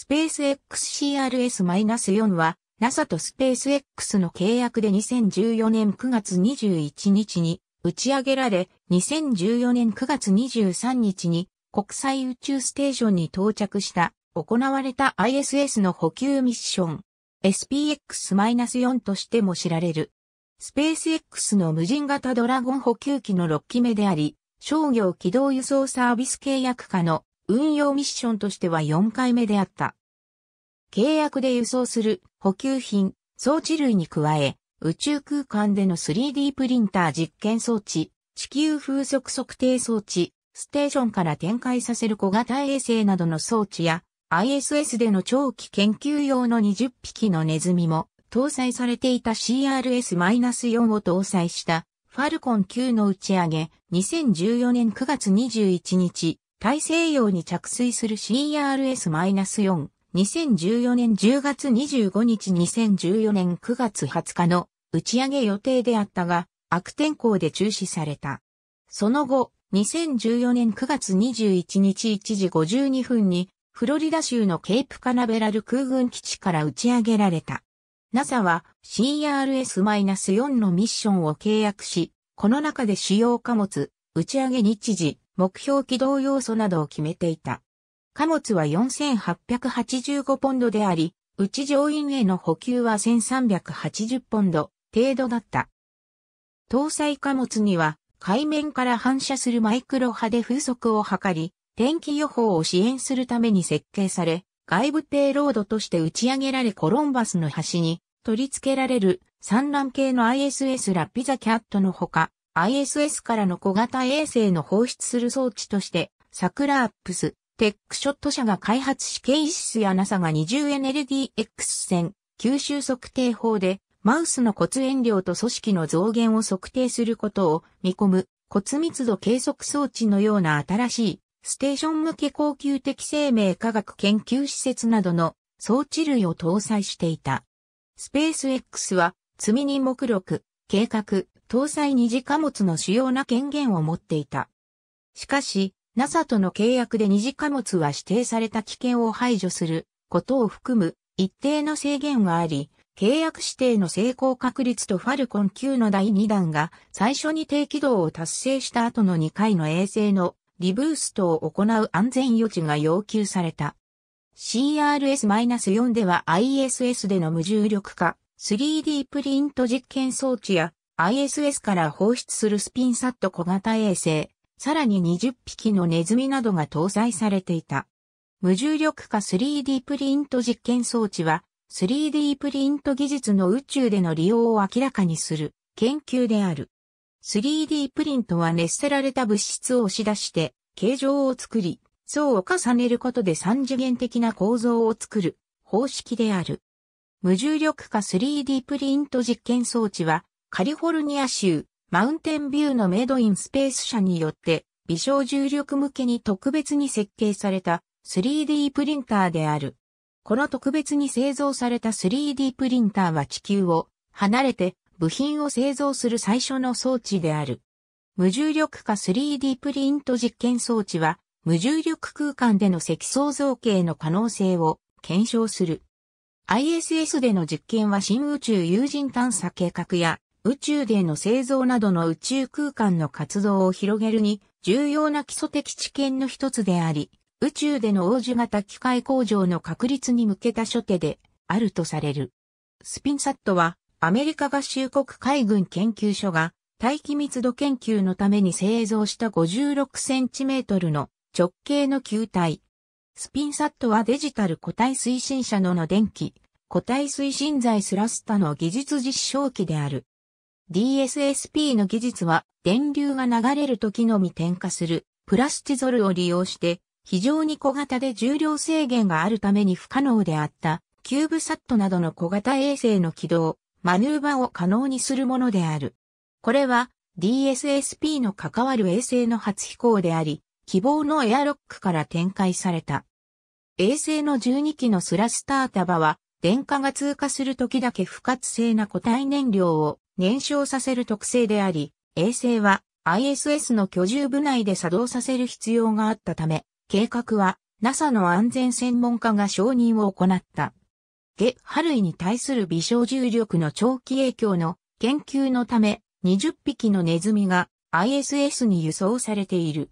スペース XCRS-4 は NASA とスペース X の契約で2014年9月21日に打ち上げられ、2014年9月23日に国際宇宙ステーションに到着した行われた ISS の補給ミッション SPX-4 としても知られる。スペース X の無人型ドラゴン補給機の6機目であり、商業軌道輸送サービス契約下の運用ミッションとしては4回目であった。契約で輸送する補給品、装置類に加え、宇宙空間での 3D プリンター実験装置、地球風速測定装置、ステーションから展開させる小型衛星などの装置や、ISS での長期研究用の20匹のネズミも、搭載されていた CRS-4 を搭載した、ファルコン9の打ち上げ、2014年9月21日、大西洋に着水する CRS-4、2014年10月25日2014年9月20日の打ち上げ予定であったが、悪天候で中止された。その後、2014年9月21日1時52分に、フロリダ州のケープカナベラル空軍基地から打ち上げられた。NASA は CRS-4 のミッションを契約し、この中で主要貨物、打ち上げ日時、目標軌道要素などを決めていた。貨物は4885ポンドであり、うち乗員への補給は1380ポンド程度だった。搭載貨物には海面から反射するマイクロ波で風速を測り、天気予報を支援するために設計され、外部ペイロードとして打ち上げられコロンバスの端に取り付けられる産卵系の ISS ラピザキャットのほか、ISS からの小型衛星の放出する装置として、サクラアップス、テックショット社が開発し、ケイシスや NASA が 20NLDX 線、吸収測定法で、マウスの骨燃量と組織の増減を測定することを見込む骨密度計測装置のような新しいステーション向け高級的生命科学研究施設などの装置類を搭載していた。スペース X は、積みに目録、計画、搭載二次貨物の主要な権限を持っていた。しかし、NASA との契約で二次貨物は指定された危険を排除することを含む一定の制限があり、契約指定の成功確率とファルコン9の第2弾が最初に低軌道を達成した後の2回の衛星のリブーストを行う安全予知が要求された。CRS-4 では ISS での無重力化、3D プリント実験装置や ISS から放出するスピンサット小型衛星、さらに20匹のネズミなどが搭載されていた。無重力化 3D プリント実験装置は 3D プリント技術の宇宙での利用を明らかにする研究である。3D プリントは熱せられた物質を押し出して形状を作り、層を重ねることで三次元的な構造を作る方式である。無重力化 3D プリント実験装置はカリフォルニア州、マウンテンビューのメイドインスペース社によって、微小重力向けに特別に設計された 3D プリンターである。この特別に製造された 3D プリンターは地球を離れて部品を製造する最初の装置である。無重力化 3D プリント実験装置は、無重力空間での積層造形の可能性を検証する。ISS での実験は新宇宙有人探査計画や宇宙での製造などの宇宙空間の活動を広げるに重要な基礎的知見の一つであり、宇宙での応子型機械工場の確立に向けた初手であるとされる。スピンサットはアメリカ合衆国海軍研究所が大気密度研究のために製造した56センチメートルの直径の球体。スピンサットはデジタル固体推進車のの電気、固体推進剤スラスタの技術実証機である。DSSP の技術は電流が流れる時のみ点火するプラスチゾルを利用して非常に小型で重量制限があるために不可能であったキューブサットなどの小型衛星の軌道、マヌーバを可能にするものである。これは DSSP の関わる衛星の初飛行であり、希望のエアロックから展開された。衛星の12機のスラスター束は電荷が通過する時だけ不活性な固体燃料を燃焼させる特性であり、衛星は ISS の居住部内で作動させる必要があったため、計画は NASA の安全専門家が承認を行った。ゲ・ハルイに対する微小重力の長期影響の研究のため20匹のネズミが ISS に輸送されている。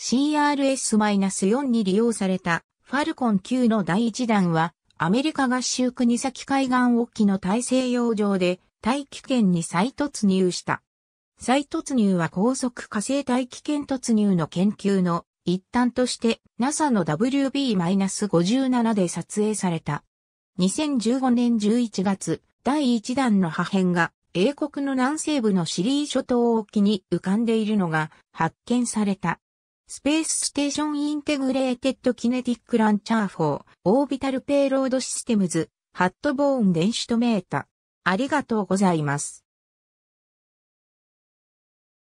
CRS-4 に利用されたファルコン9の第1弾はアメリカ合衆国先海岸沖の大西洋上で大気圏に再突入した。再突入は高速火星大気圏突入の研究の一端として NASA の WB-57 で撮影された。2015年11月、第1弾の破片が英国の南西部のシリー諸島沖に浮かんでいるのが発見された。スペースステーションインテグレーテッドキネティックランチャー4オービタルペイロードシステムズハットボーン電子とメータありがとうございます。